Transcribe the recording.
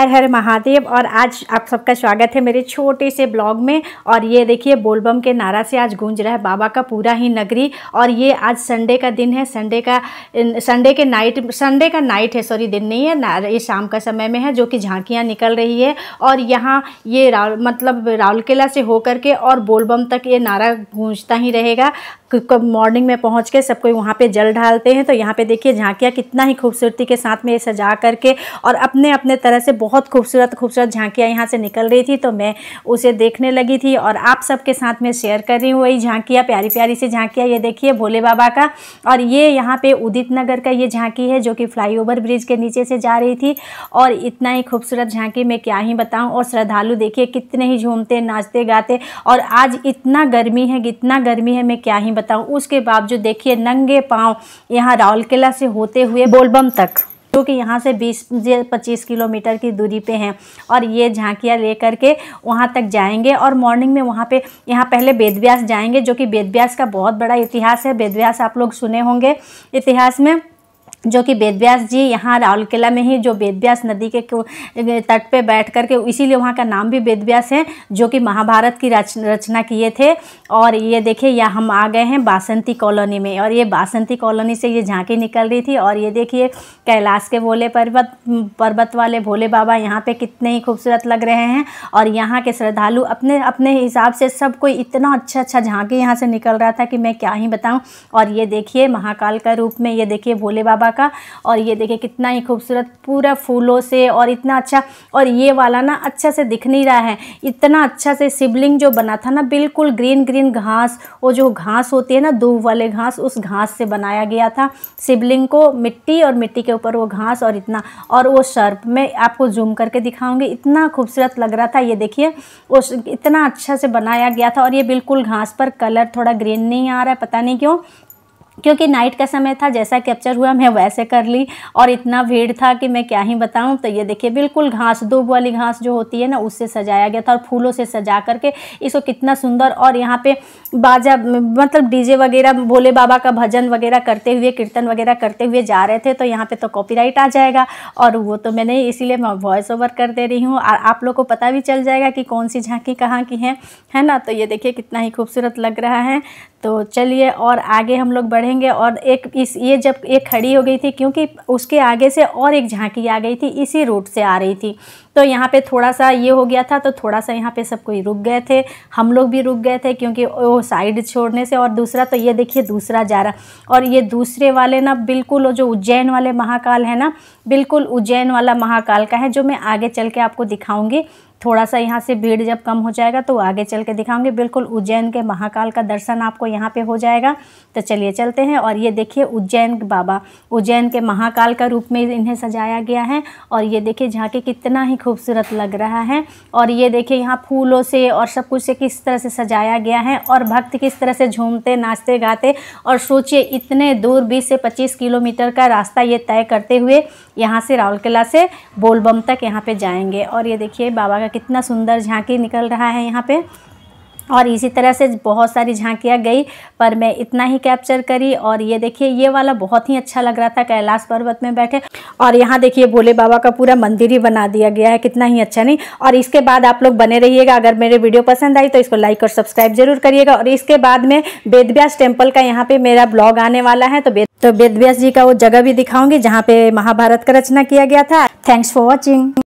हर हर महादेव और आज आप सबका स्वागत है मेरे छोटे से ब्लॉग में और ये देखिए बोलबम के नारा से आज गूंज रहा है बाबा का पूरा ही नगरी और ये आज संडे का दिन है संडे का संडे के नाइट संडे का नाइट है सॉरी दिन नहीं है ये शाम का समय में है जो कि झांकियाँ निकल रही है और यहाँ ये रा मतलब राउलकेला से होकर के और बोलबम तक ये नारा गूंजता ही रहेगा मॉर्निंग में पहुंच के सब कोई वहाँ पे जल ढालते हैं तो यहाँ पे देखिए झांकियाँ कितना ही खूबसूरती के साथ में ये सजा करके और अपने अपने तरह से बहुत खूबसूरत खूबसूरत झांकियाँ यहाँ से निकल रही थी तो मैं उसे देखने लगी थी और आप सबके साथ में शेयर कर रही हूँ वही झांकियाँ प्यारी प्यारी सी झांकियाँ ये देखिए भोले बाबा का और ये यहाँ पे उदित नगर का ये झांकी है जो कि फ्लाईओवर ब्रिज के नीचे से जा रही थी और इतना ही खूबसूरत झांकी मैं क्या ही बताऊँ और श्रद्धालु देखिए कितने ही झूमते नाचते गाते और आज इतना गर्मी है इतना गर्मी है मैं क्या ही बताऊँ उसके बावजूद देखिए नंगे पाँव यहाँ राउल किला से होते हुए बोलबम तक जो कि यहाँ से 20 से 25 किलोमीटर की दूरी पे हैं और ये झांकियाँ लेकर के वहाँ तक जाएंगे और मॉर्निंग में वहाँ पे यहाँ पहले वेदव्यास जाएंगे जो कि वेदव्यास का बहुत बड़ा इतिहास है वेदव्यास आप लोग सुने होंगे इतिहास में जो कि वेद जी यहाँ राहुल किला में ही जो वेद व्यास नदी के तट पे बैठ कर के इसीलिए वहाँ का नाम भी वेद है जो कि महाभारत की रच, रचना किए थे और ये देखिए यह हम आ गए हैं बासंती कॉलोनी में और ये बासंती कॉलोनी से ये झांकी निकल रही थी और ये देखिए कैलाश के भोले पर्वत पर्वत वाले भोले बाबा यहाँ पर कितने ही खूबसूरत लग रहे हैं और यहाँ के श्रद्धालु अपने अपने हिसाब से सब कोई इतना अच्छा अच्छा झांकी यहाँ से निकल रहा था कि मैं क्या ही बताऊँ और ये देखिए महाकाल का रूप में ये देखिए भोले बाबा दुर्गा का और ये देखिए कितना ही खूबसूरत पूरा फूलों से और इतना अच्छा और ये वाला ना अच्छा से दिख नहीं रहा है इतना अच्छा से सिबलिंग जो बना था ना बिल्कुल ग्रीन ग्रीन घास वो जो घास होती है ना दूब वाले घास उस घास से बनाया गया था सिबलिंग को मिट्टी और मिट्टी के ऊपर वो घास और इतना और वो सर्प मैं आपको जूम करके दिखाऊंगी इतना खूबसूरत लग रहा था ये देखिए वो इतना अच्छा से बनाया गया था और ये बिल्कुल घास पर कलर थोड़ा ग्रीन नहीं आ रहा है पता नहीं क्यों क्योंकि नाइट का समय था जैसा कैप्चर हुआ मैं वैसे कर ली और इतना भीड़ था कि मैं क्या ही बताऊं तो ये देखिए बिल्कुल घास दूब वाली घास जो होती है ना उससे सजाया गया था और फूलों से सजा करके इसको कितना सुंदर और यहाँ पे बाजा मतलब डीजे वगैरह भोले बाबा का भजन वगैरह करते हुए कीर्तन वगैरह करते हुए जा रहे थे तो यहाँ पर तो कॉपी आ जाएगा और वो तो मैंने इसीलिए मैं वॉइस ओवर कर दे रही हूँ और आप लोग को पता भी चल जाएगा कि कौन सी झांकी कहाँ की है है ना तो ये देखिए कितना ही खूबसूरत लग रहा है तो चलिए और आगे हम लोग बढ़े रहेंगे और एक इस ये जब ये खड़ी हो गई थी क्योंकि उसके आगे से और एक झांकी आ गई थी इसी रूट से आ रही थी तो यहाँ पे थोड़ा सा ये हो गया था तो थोड़ा सा यहाँ पे सब कोई रुक गए थे हम लोग भी रुक गए थे क्योंकि वो साइड छोड़ने से और दूसरा तो ये देखिए दूसरा जा रहा और ये दूसरे वाले ना बिल्कुल जो उज्जैन वाले महाकाल है ना बिल्कुल उज्जैन वाला महाकाल का है जो मैं आगे चल के आपको दिखाऊंगी थोड़ा सा यहाँ से भीड़ जब कम हो जाएगा तो आगे चल के दिखाऊंगे बिल्कुल उज्जैन के महाकाल का दर्शन आपको यहाँ पे हो जाएगा तो चलिए चलते हैं और ये देखिए उज्जैन बाबा उज्जैन के महाकाल का रूप में इन्हें सजाया गया है और ये देखिए झाँके कितना ही खूबसूरत लग रहा है और ये देखिए यहाँ फूलों से और सब कुछ से किस तरह से सजाया गया है और भक्त किस तरह से झूमते नाचते गाते और सोचिए इतने दूर बीस से पच्चीस किलोमीटर का रास्ता ये तय करते हुए यहाँ से राउरकला से बोलबम तक यहाँ पर जाएँगे और ये देखिए बाबा का कितना सुंदर झांकी निकल रहा है यहाँ पे और इसी तरह से बहुत सारी झांकियाँ गई पर मैं इतना ही कैप्चर करी और ये देखिए ये वाला बहुत ही अच्छा लग रहा था कैलाश पर्वत में बैठे और यहाँ देखिए भोले बाबा का पूरा मंदिर ही बना दिया गया है कितना ही अच्छा नहीं और इसके बाद आप लोग बने रहिएगा अगर मेरे वीडियो पसंद आई तो इसको लाइक और सब्सक्राइब जरूर करिएगा और इसके बाद में वेदव्यास टेम्पल का यहाँ पे मेरा ब्लॉग आने वाला है तो तो वेदव्यास जी का वो जगह भी दिखाऊंगी जहाँ पे महाभारत का रचना किया गया था थैंक्स फॉर वॉचिंग